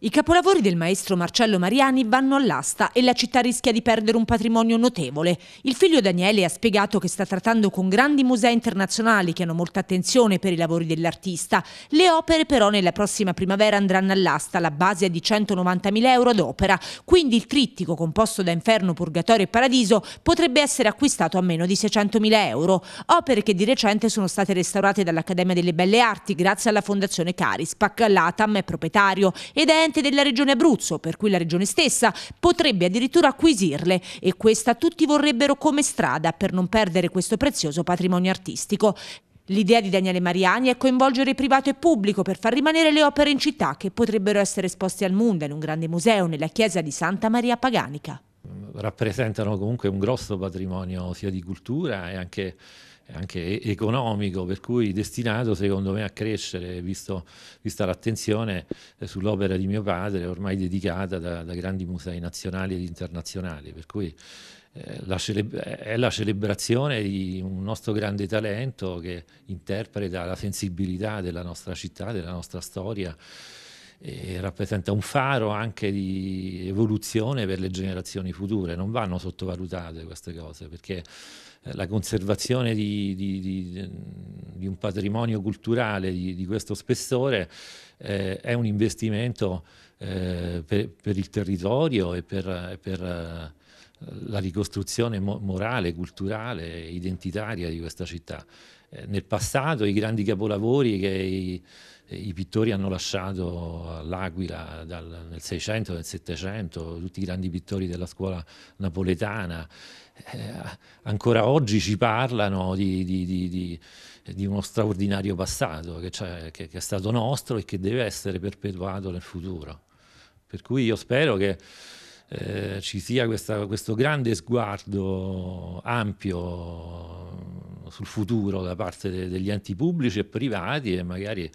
I capolavori del maestro Marcello Mariani vanno all'asta e la città rischia di perdere un patrimonio notevole. Il figlio Daniele ha spiegato che sta trattando con grandi musei internazionali che hanno molta attenzione per i lavori dell'artista. Le opere però nella prossima primavera andranno all'asta, la base è di 190.000 euro d'opera, quindi il trittico composto da Inferno, Purgatorio e Paradiso potrebbe essere acquistato a meno di 600.000 euro. Opere che di recente sono state restaurate dall'Accademia delle Belle Arti grazie alla Fondazione Carispac, l'ATAM è proprietario ed è ente della regione Abruzzo, per cui la regione stessa potrebbe addirittura acquisirle e questa tutti vorrebbero come strada per non perdere questo prezioso patrimonio artistico. L'idea di Daniele Mariani è coinvolgere privato e pubblico per far rimanere le opere in città che potrebbero essere esposte al mondo in un grande museo nella chiesa di Santa Maria Paganica. Rappresentano comunque un grosso patrimonio sia di cultura e anche anche economico, per cui destinato secondo me a crescere, visto, vista l'attenzione eh, sull'opera di mio padre, ormai dedicata da, da grandi musei nazionali ed internazionali, per cui eh, la è la celebrazione di un nostro grande talento che interpreta la sensibilità della nostra città, della nostra storia rappresenta un faro anche di evoluzione per le generazioni future, non vanno sottovalutate queste cose perché eh, la conservazione di, di, di, di un patrimonio culturale di, questo spessore eh, è un investimento eh, per, per, il territorio e per, per eh, la ricostruzione morale, culturale, identitaria di questa città. Eh, nel passato i grandi capolavori che i, i pittori hanno lasciato all'Aquila nel 600, nel 700, tutti i grandi pittori della scuola napoletana, eh, ancora oggi ci parlano di, di, di, di uno straordinario passato che, che, che, è stato nostro e che deve essere perpetuato nel futuro. Per cui io spero che eh, ci sia questa, questo grande sguardo ampio sul futuro da parte de, degli enti pubblici e privati e magari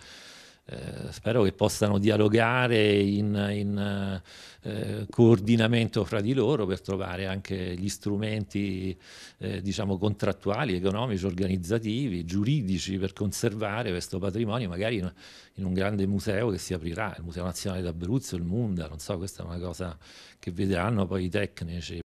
eh, spero che possano dialogare in, in eh, coordinamento fra di loro per trovare anche gli strumenti eh, diciamo contrattuali, economici, organizzativi, giuridici per conservare questo patrimonio, magari in, in un grande museo che si aprirà, il Museo Nazionale d'Abruzzo, il Munda, non so, questa è una cosa che vedranno poi i tecnici.